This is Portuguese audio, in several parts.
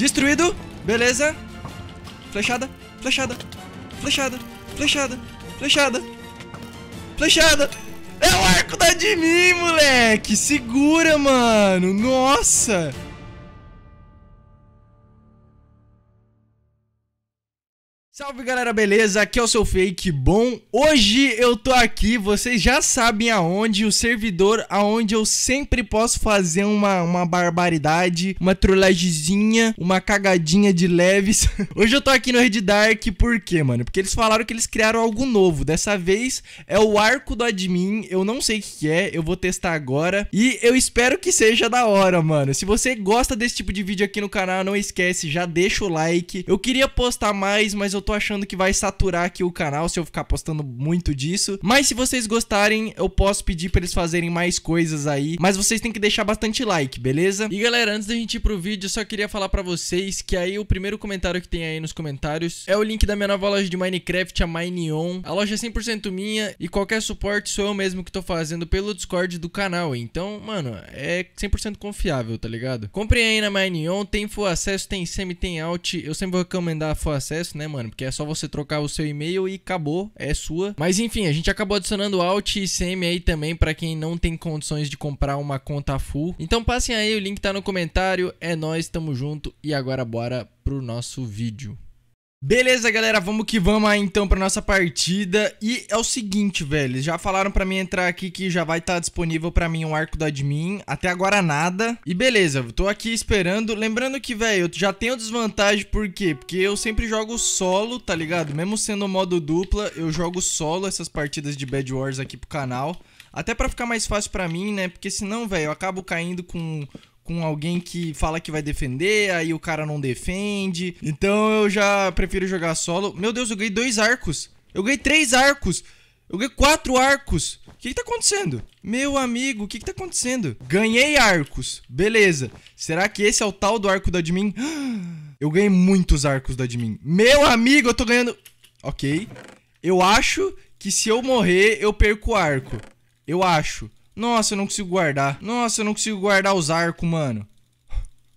Destruído. Beleza. Flechada. Flechada. Flechada. Flechada. Flechada. Flechada. É o arco da de mim, moleque. Segura, mano. Nossa. Salve galera, beleza? Aqui é o seu fake bom. Hoje eu tô aqui, vocês já sabem aonde, o servidor aonde eu sempre posso fazer uma, uma barbaridade, uma trollagezinha, uma cagadinha de leves. Hoje eu tô aqui no Red Dark, por quê, mano? Porque eles falaram que eles criaram algo novo. Dessa vez é o arco do admin, eu não sei o que é, eu vou testar agora e eu espero que seja da hora, mano. Se você gosta desse tipo de vídeo aqui no canal, não esquece, já deixa o like. Eu queria postar mais, mas eu tô tô achando que vai saturar aqui o canal se eu ficar postando muito disso. Mas se vocês gostarem, eu posso pedir pra eles fazerem mais coisas aí. Mas vocês têm que deixar bastante like, beleza? E galera, antes da gente ir pro vídeo, eu só queria falar pra vocês que aí o primeiro comentário que tem aí nos comentários é o link da minha nova loja de Minecraft, a Mineon. A loja é 100% minha e qualquer suporte sou eu mesmo que tô fazendo pelo Discord do canal. Então, mano, é 100% confiável, tá ligado? Comprei aí na Mineon, tem full acesso, tem semi, tem alt. Eu sempre vou recomendar full acesso, né, mano? porque é só você trocar o seu e-mail e acabou, é sua. Mas enfim, a gente acabou adicionando Alt e CM aí também para quem não tem condições de comprar uma conta full. Então passem aí, o link tá no comentário. É nós, tamo junto e agora bora pro nosso vídeo. Beleza, galera, vamos que vamos aí então pra nossa partida E é o seguinte, velho, já falaram pra mim entrar aqui que já vai estar tá disponível pra mim o arco do admin Até agora nada E beleza, tô aqui esperando Lembrando que, velho, eu já tenho desvantagem, por quê? Porque eu sempre jogo solo, tá ligado? Mesmo sendo modo dupla, eu jogo solo essas partidas de Bad Wars aqui pro canal até pra ficar mais fácil pra mim, né? Porque senão, velho, eu acabo caindo com com alguém que fala que vai defender, aí o cara não defende. Então eu já prefiro jogar solo. Meu Deus, eu ganhei dois arcos. Eu ganhei três arcos. Eu ganhei quatro arcos. O que, que tá acontecendo? Meu amigo, o que, que tá acontecendo? Ganhei arcos. Beleza. Será que esse é o tal do arco do admin? Eu ganhei muitos arcos do admin. Meu amigo, eu tô ganhando... Ok. Eu acho que se eu morrer, eu perco o arco. Eu acho. Nossa, eu não consigo guardar. Nossa, eu não consigo guardar os arcos, mano.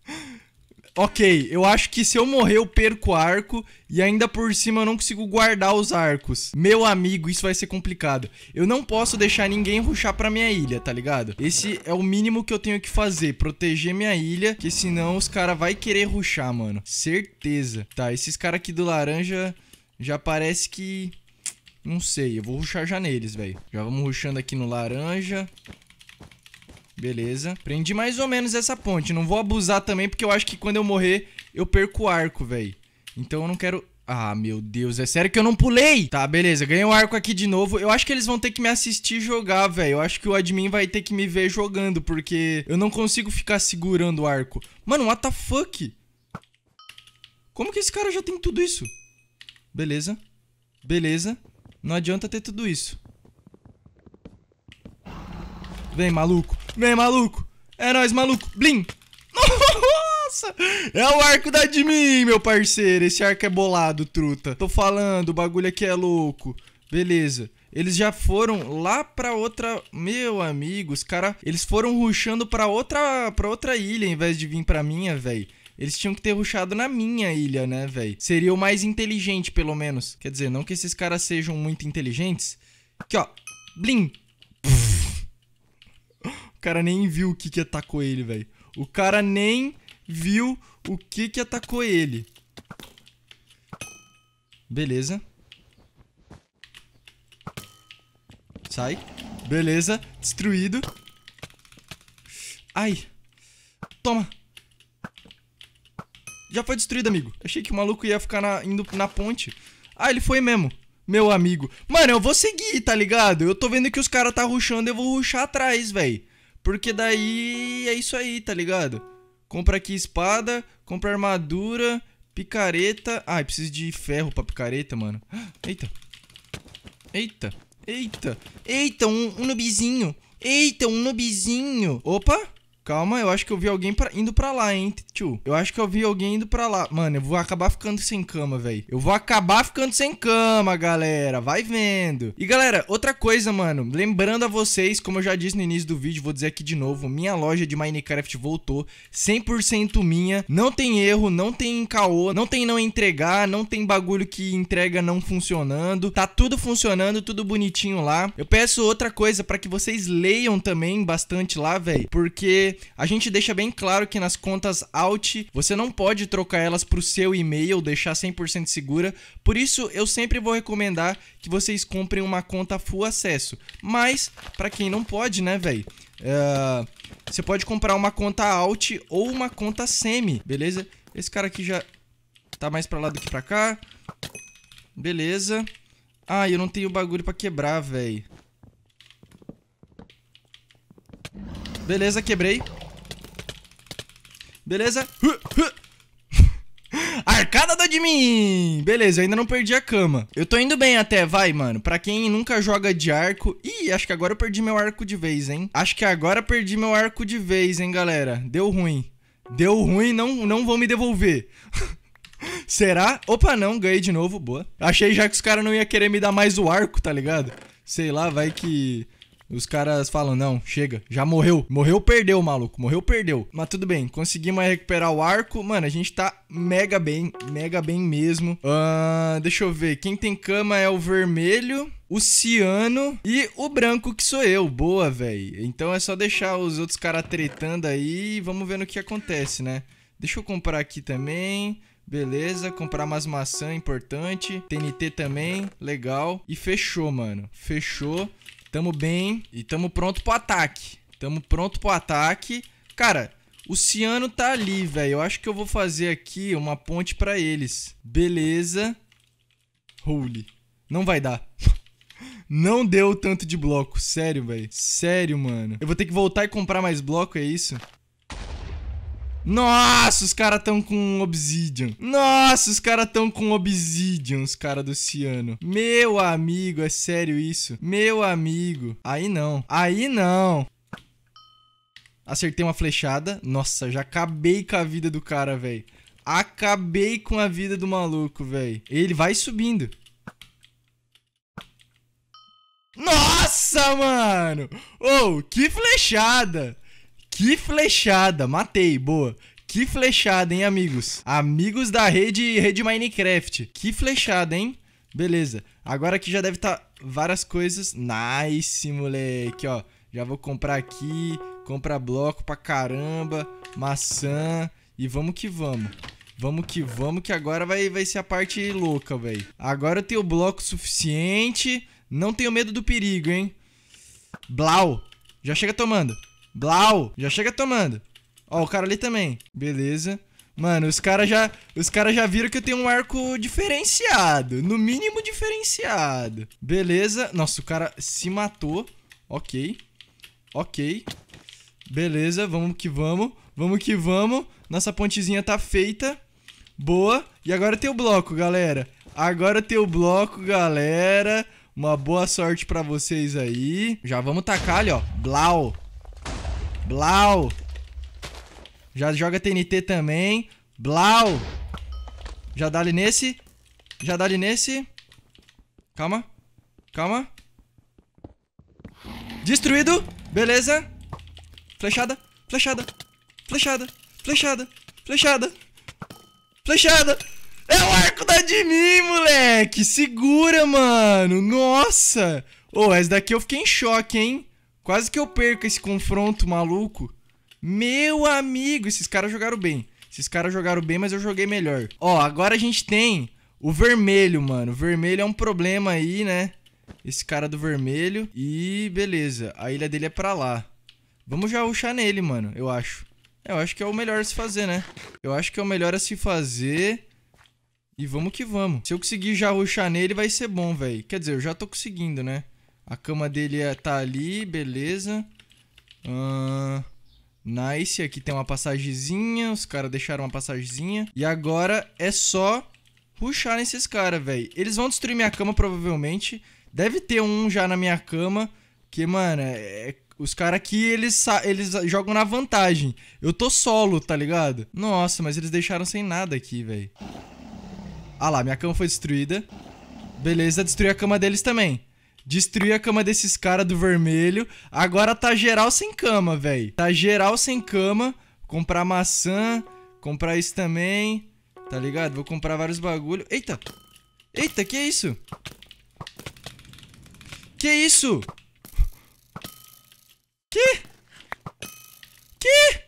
ok, eu acho que se eu morrer eu perco arco e ainda por cima eu não consigo guardar os arcos. Meu amigo, isso vai ser complicado. Eu não posso deixar ninguém ruxar pra minha ilha, tá ligado? Esse é o mínimo que eu tenho que fazer, proteger minha ilha, que senão os caras vão querer ruxar, mano. Certeza. Tá, esses caras aqui do laranja já parece que não sei, eu vou ruxar já neles, velho. Já vamos ruxando aqui no laranja. Beleza. Prendi mais ou menos essa ponte. Não vou abusar também, porque eu acho que quando eu morrer, eu perco o arco, velho. Então eu não quero... Ah, meu Deus, é sério que eu não pulei? Tá, beleza, ganhei um arco aqui de novo. Eu acho que eles vão ter que me assistir jogar, velho. Eu acho que o admin vai ter que me ver jogando, porque eu não consigo ficar segurando o arco. Mano, what the fuck? Como que esse cara já tem tudo isso? Beleza, beleza. Não adianta ter tudo isso. Vem, maluco. Vem, maluco. É nóis, maluco. Blim. Nossa! É o arco da de mim, meu parceiro. Esse arco é bolado, truta. Tô falando, o bagulho aqui é louco. Beleza. Eles já foram lá pra outra... Meu amigo, os caras... Eles foram ruxando pra outra, pra outra ilha em vez de vir pra minha, velho. Eles tinham que ter ruxado na minha ilha, né, velho? Seria o mais inteligente, pelo menos. Quer dizer, não que esses caras sejam muito inteligentes. Aqui, ó. Blim! O cara nem viu o que que atacou ele, velho. O cara nem viu o que que atacou ele. Beleza. Sai. Beleza. Destruído. Ai. Toma. Já foi destruído, amigo. Achei que o maluco ia ficar na, indo na ponte. Ah, ele foi mesmo. Meu amigo. Mano, eu vou seguir, tá ligado? Eu tô vendo que os caras tá ruxando, eu vou ruxar atrás, velho. Porque daí é isso aí, tá ligado? Compra aqui espada, compra armadura, picareta. Ai, preciso de ferro pra picareta, mano. Eita. Eita. Eita. Eita, um, um noobzinho. Eita, um noobzinho. Opa. Calma, eu acho que eu vi alguém pra... indo pra lá, hein, tio. Eu acho que eu vi alguém indo pra lá. Mano, eu vou acabar ficando sem cama, velho. Eu vou acabar ficando sem cama, galera. Vai vendo. E, galera, outra coisa, mano. Lembrando a vocês, como eu já disse no início do vídeo, vou dizer aqui de novo. Minha loja de Minecraft voltou. 100% minha. Não tem erro, não tem caô, não tem não entregar, não tem bagulho que entrega não funcionando. Tá tudo funcionando, tudo bonitinho lá. Eu peço outra coisa pra que vocês leiam também bastante lá, velho. Porque a gente deixa bem claro que nas contas out você não pode trocar elas para o seu e-mail, deixar 100% segura. Por isso eu sempre vou recomendar que vocês comprem uma conta full acesso. Mas para quem não pode, né, velho? Uh, ah, você pode comprar uma conta alt ou uma conta semi, beleza? Esse cara aqui já tá mais pra lá do que pra cá. Beleza. Ah, eu não tenho bagulho pra quebrar, velho. Beleza, quebrei. Beleza. Arcada do Admin! Beleza, eu ainda não perdi a cama. Eu tô indo bem até, vai, mano. Pra quem nunca joga de arco... Ih, acho que agora eu perdi meu arco de vez, hein? Acho que agora perdi meu arco de vez, hein, galera. Deu ruim. Deu ruim, não, não vão me devolver. Será? Opa, não, ganhei de novo, boa. Achei já que os caras não iam querer me dar mais o arco, tá ligado? Sei lá, vai que... Os caras falam: não, chega, já morreu. Morreu, perdeu, maluco. Morreu, perdeu. Mas tudo bem, conseguimos recuperar o arco. Mano, a gente tá mega bem, mega bem mesmo. Uh, deixa eu ver. Quem tem cama é o vermelho o ciano e o branco, que sou eu. Boa, velho. Então é só deixar os outros caras tretando aí e vamos ver no que acontece, né? Deixa eu comprar aqui também. Beleza, comprar umas maçã importante. TNT também, legal. E fechou, mano. Fechou. Tamo bem e tamo pronto pro ataque. Tamo pronto pro ataque. Cara, o Ciano tá ali, velho. Eu acho que eu vou fazer aqui uma ponte pra eles. Beleza. Holy. Não vai dar. Não deu tanto de bloco. Sério, velho. Sério, mano. Eu vou ter que voltar e comprar mais bloco, é isso? Nossa, os caras tão com Obsidian. Nossa, os caras tão com Obsidian, os caras do oceano. Meu amigo, é sério isso? Meu amigo. Aí não. Aí não. Acertei uma flechada. Nossa, já acabei com a vida do cara, velho. Acabei com a vida do maluco, velho. Ele vai subindo. Nossa, mano! Oh, que flechada! Que flechada, matei, boa. Que flechada, hein, amigos? Amigos da rede, rede Minecraft. Que flechada, hein? Beleza. Agora aqui já deve estar tá várias coisas. Nice, moleque, ó. Já vou comprar aqui, comprar bloco pra caramba, maçã e vamos que vamos. Vamos que vamos, que agora vai, vai ser a parte louca, velho. Agora eu tenho bloco suficiente, não tenho medo do perigo, hein. Blau, já chega tomando. Blau. Já chega tomando. Ó, o cara ali também. Beleza. Mano, os caras já, os cara já viram que eu tenho um arco diferenciado. No mínimo diferenciado. Beleza. Nossa, o cara se matou. Ok. Ok. Beleza, vamos que vamos. Vamos que vamos. Nossa pontezinha tá feita. Boa. E agora tem o bloco, galera. Agora tem o bloco, galera. Uma boa sorte pra vocês aí. Já vamos tacar ali, ó. Blau. Blau. Já joga TNT também. Blau. Já dá ali nesse. Já dá ali nesse. Calma. Calma. Destruído. Beleza. Flechada. Flechada. Flechada. Flechada. Flechada. Flechada. É o arco da de mim, moleque. Segura, mano. Nossa. Ô, oh, essa daqui eu fiquei em choque, hein. Quase que eu perco esse confronto maluco. Meu amigo, esses caras jogaram bem. Esses caras jogaram bem, mas eu joguei melhor. Ó, agora a gente tem o vermelho, mano. O vermelho é um problema aí, né? Esse cara do vermelho. E beleza, a ilha dele é pra lá. Vamos já ruxar nele, mano, eu acho. É, eu acho que é o melhor a se fazer, né? Eu acho que é o melhor a se fazer. E vamos que vamos. Se eu conseguir já ruxar nele, vai ser bom, velho. Quer dizer, eu já tô conseguindo, né? A cama dele é, tá ali, beleza. Uh, nice, aqui tem uma passagemzinha. Os caras deixaram uma passagemzinha. E agora é só puxar esses caras, velho. Eles vão destruir minha cama, provavelmente. Deve ter um já na minha cama. Que, mano, é... é os caras aqui, eles, eles jogam na vantagem. Eu tô solo, tá ligado? Nossa, mas eles deixaram sem nada aqui, velho. Ah lá, minha cama foi destruída. Beleza, destruí a cama deles também. Destruir a cama desses caras do vermelho. Agora tá geral sem cama, velho. Tá geral sem cama. Comprar maçã. Comprar isso também. Tá ligado? Vou comprar vários bagulho. Eita! Eita, que isso? Que isso? Que? Que?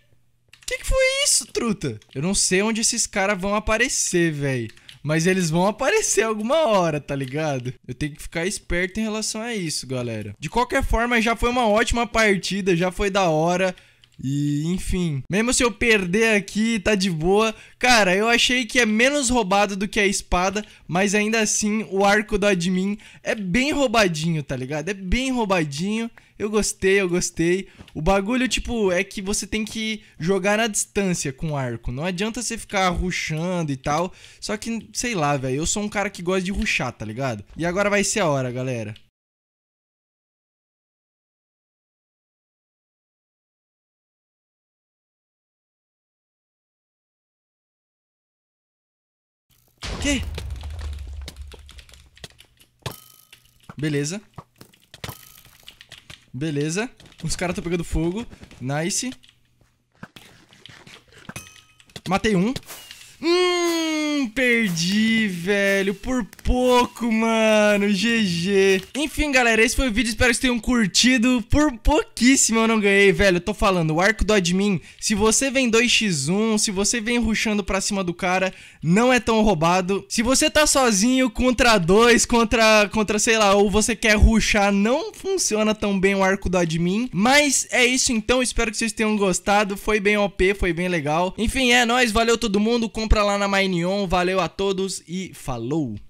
Que que foi isso, truta? Eu não sei onde esses caras vão aparecer, velho. Mas eles vão aparecer alguma hora, tá ligado? Eu tenho que ficar esperto em relação a isso, galera. De qualquer forma, já foi uma ótima partida, já foi da hora. E enfim, mesmo se eu perder aqui, tá de boa. Cara, eu achei que é menos roubado do que a espada, mas ainda assim o arco do admin é bem roubadinho, tá ligado? É bem roubadinho. Eu gostei, eu gostei. O bagulho, tipo, é que você tem que jogar na distância com o arco. Não adianta você ficar ruxando e tal. Só que, sei lá, velho, eu sou um cara que gosta de ruxar, tá ligado? E agora vai ser a hora, galera. Beleza. Beleza. Os caras estão pegando fogo. Nice. Matei um. Hum, perdi, velho. Por pouco, mano. GG. Enfim, galera, esse foi o vídeo. Espero que vocês tenham curtido. Por pouquíssimo eu não ganhei, velho. tô falando, o arco do admin, se você vem 2x1, se você vem ruxando pra cima do cara, não é tão roubado. Se você tá sozinho contra dois, contra, contra sei lá, ou você quer ruxar, não funciona tão bem o arco do admin. Mas é isso então. Espero que vocês tenham gostado. Foi bem OP, foi bem legal. Enfim, é nóis. Valeu todo mundo. Compra lá na Mineon. Valeu a todos e falou!